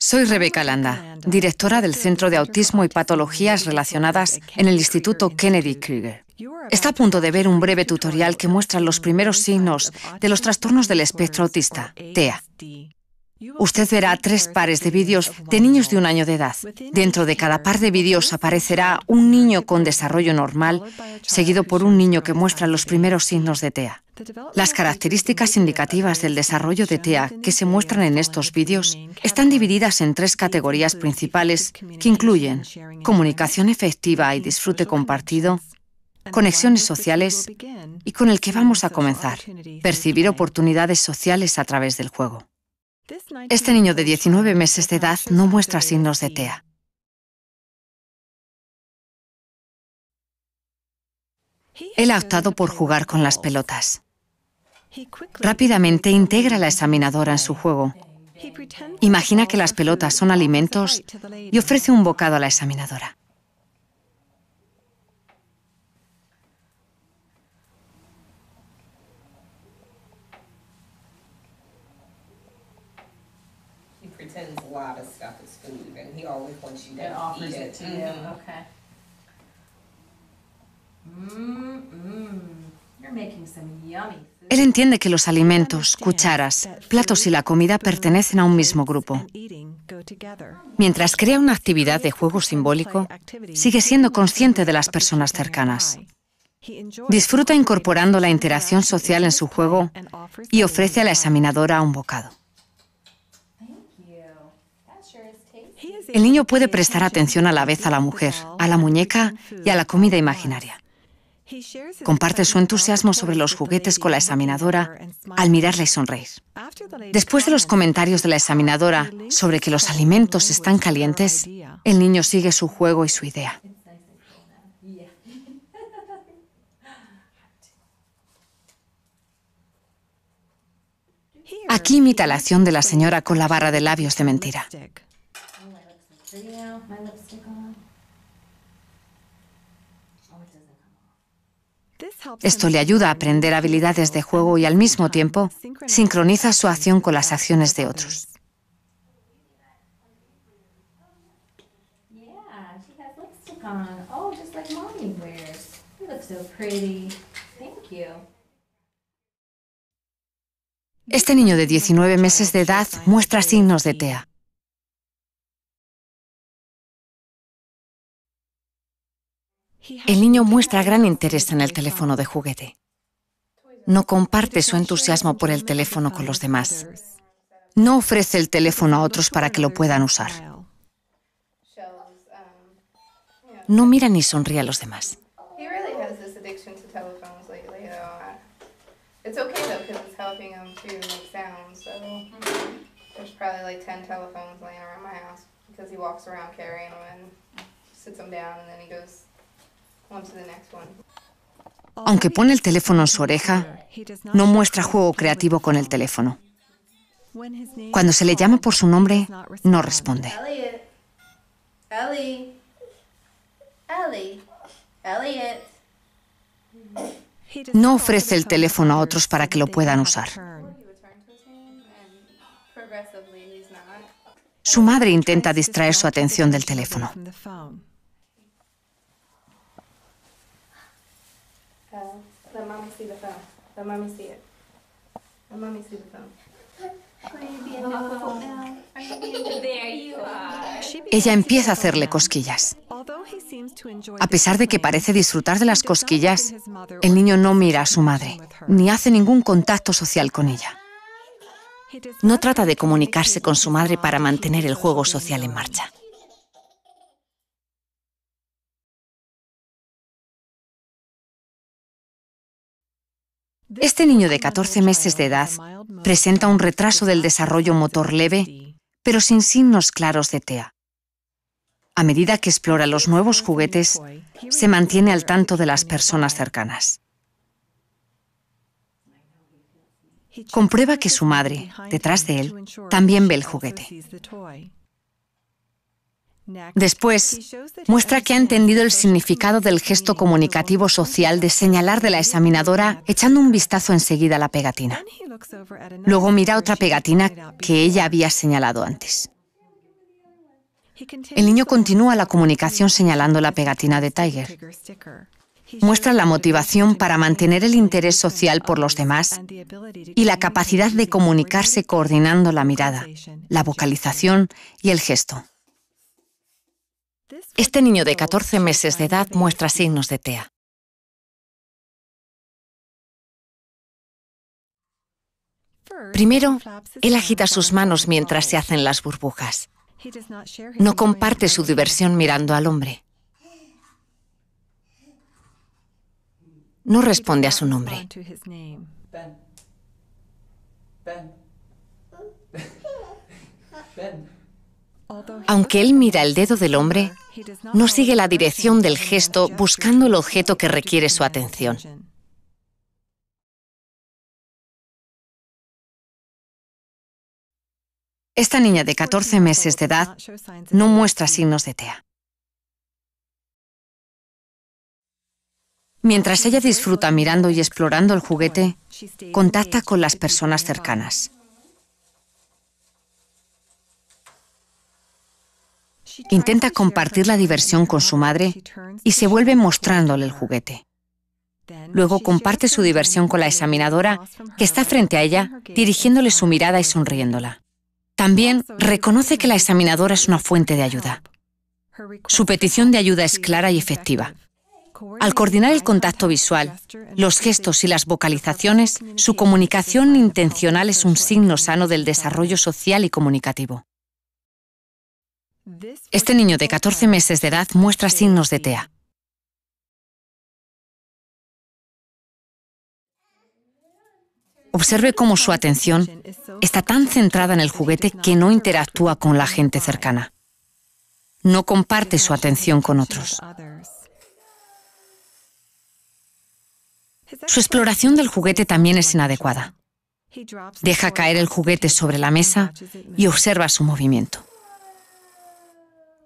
Soy Rebeca Landa, directora del Centro de Autismo y Patologías Relacionadas en el Instituto Kennedy Krieger. Está a punto de ver un breve tutorial que muestra los primeros signos de los trastornos del espectro autista, TEA. Usted verá tres pares de vídeos de niños de un año de edad. Dentro de cada par de vídeos aparecerá un niño con desarrollo normal, seguido por un niño que muestra los primeros signos de TEA. Las características indicativas del desarrollo de TEA que se muestran en estos vídeos están divididas en tres categorías principales que incluyen comunicación efectiva y disfrute compartido, conexiones sociales y con el que vamos a comenzar, percibir oportunidades sociales a través del juego. Este niño de 19 meses de edad no muestra signos de TEA. Él ha optado por jugar con las pelotas. Rápidamente integra a la examinadora en su juego. Imagina que las pelotas son alimentos y ofrece un bocado a la examinadora. Él entiende que los alimentos, cucharas, platos y la comida pertenecen a un mismo grupo. Mientras crea una actividad de juego simbólico, sigue siendo consciente de las personas cercanas. Disfruta incorporando la interacción social en su juego y ofrece a la examinadora un bocado. El niño puede prestar atención a la vez a la mujer, a la muñeca y a la comida imaginaria. Comparte su entusiasmo sobre los juguetes con la examinadora al mirarla y sonreír. Después de los comentarios de la examinadora sobre que los alimentos están calientes, el niño sigue su juego y su idea. Aquí imita la acción de la señora con la barra de labios de mentira. Esto le ayuda a aprender habilidades de juego y al mismo tiempo sincroniza su acción con las acciones de otros. Este niño de 19 meses de edad muestra signos de TEA. El niño muestra gran interés en el teléfono de juguete. No comparte su entusiasmo por el teléfono con los demás. No ofrece el teléfono a otros para que lo puedan usar. No mira ni sonríe a los demás. El niño realmente tiene esa adicción a los teléfonos lentamente. Está bien, porque es ayudado a que le haga sonar. Así que hay probablemente 10 teléfonos llenos en mi casa porque él anda por el lado y se sienta y luego. Aunque pone el teléfono en su oreja, no muestra juego creativo con el teléfono. Cuando se le llama por su nombre, no responde. No ofrece el teléfono a otros para que lo puedan usar. Su madre intenta distraer su atención del teléfono. Ella empieza a hacerle cosquillas. A pesar de que parece disfrutar de las cosquillas, el niño no mira a su madre, ni hace ningún contacto social con ella. No trata de comunicarse con su madre para mantener el juego social en marcha. Este niño de 14 meses de edad presenta un retraso del desarrollo motor leve, pero sin signos claros de TEA. A medida que explora los nuevos juguetes, se mantiene al tanto de las personas cercanas. Comprueba que su madre, detrás de él, también ve el juguete. Después, muestra que ha entendido el significado del gesto comunicativo social de señalar de la examinadora echando un vistazo enseguida a la pegatina. Luego mira otra pegatina que ella había señalado antes. El niño continúa la comunicación señalando la pegatina de Tiger. Muestra la motivación para mantener el interés social por los demás y la capacidad de comunicarse coordinando la mirada, la vocalización y el gesto. Este niño de 14 meses de edad muestra signos de TEA. Primero, él agita sus manos mientras se hacen las burbujas. No comparte su diversión mirando al hombre. No responde a su nombre. Ben. Ben. Ben. Aunque él mira el dedo del hombre, no sigue la dirección del gesto buscando el objeto que requiere su atención. Esta niña de 14 meses de edad no muestra signos de TEA. Mientras ella disfruta mirando y explorando el juguete, contacta con las personas cercanas. intenta compartir la diversión con su madre y se vuelve mostrándole el juguete. Luego comparte su diversión con la examinadora, que está frente a ella, dirigiéndole su mirada y sonriéndola. También reconoce que la examinadora es una fuente de ayuda. Su petición de ayuda es clara y efectiva. Al coordinar el contacto visual, los gestos y las vocalizaciones, su comunicación intencional es un signo sano del desarrollo social y comunicativo. Este niño de 14 meses de edad muestra signos de TEA. Observe cómo su atención está tan centrada en el juguete que no interactúa con la gente cercana. No comparte su atención con otros. Su exploración del juguete también es inadecuada. Deja caer el juguete sobre la mesa y observa su movimiento.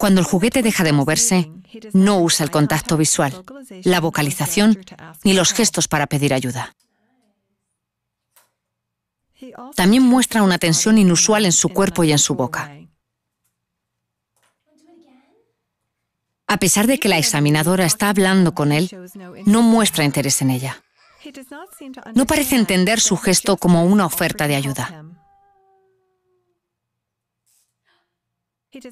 Cuando el juguete deja de moverse, no usa el contacto visual, la vocalización ni los gestos para pedir ayuda. También muestra una tensión inusual en su cuerpo y en su boca. A pesar de que la examinadora está hablando con él, no muestra interés en ella. No parece entender su gesto como una oferta de ayuda.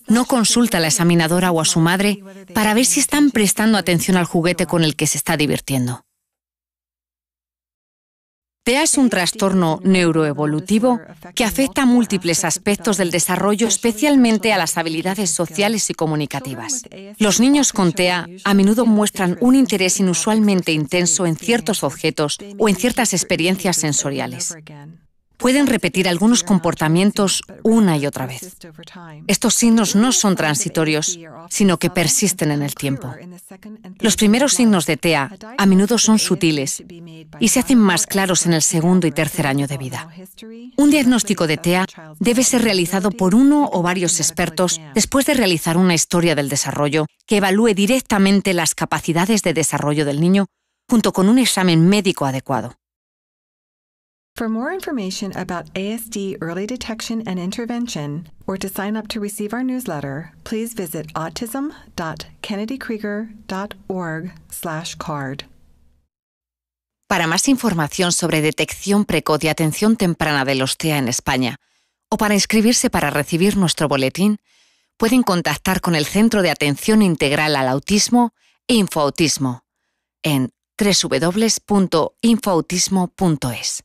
No consulta a la examinadora o a su madre para ver si están prestando atención al juguete con el que se está divirtiendo. TEA es un trastorno neuroevolutivo que afecta a múltiples aspectos del desarrollo, especialmente a las habilidades sociales y comunicativas. Los niños con TEA a menudo muestran un interés inusualmente intenso en ciertos objetos o en ciertas experiencias sensoriales pueden repetir algunos comportamientos una y otra vez. Estos signos no son transitorios, sino que persisten en el tiempo. Los primeros signos de TEA a menudo son sutiles y se hacen más claros en el segundo y tercer año de vida. Un diagnóstico de TEA debe ser realizado por uno o varios expertos después de realizar una historia del desarrollo que evalúe directamente las capacidades de desarrollo del niño junto con un examen médico adecuado. For more information about ASD early detection and intervention, or to sign up to receive our newsletter, please visit autism.kennedykrieger.org/card. Para más información sobre detección precoz y atención temprana del OSTEA en España, o para inscribirse para recibir nuestro boletín, pueden contactar con el Centro de Atención Integral al Autismo e Infoautismo en www.infoautismo.es.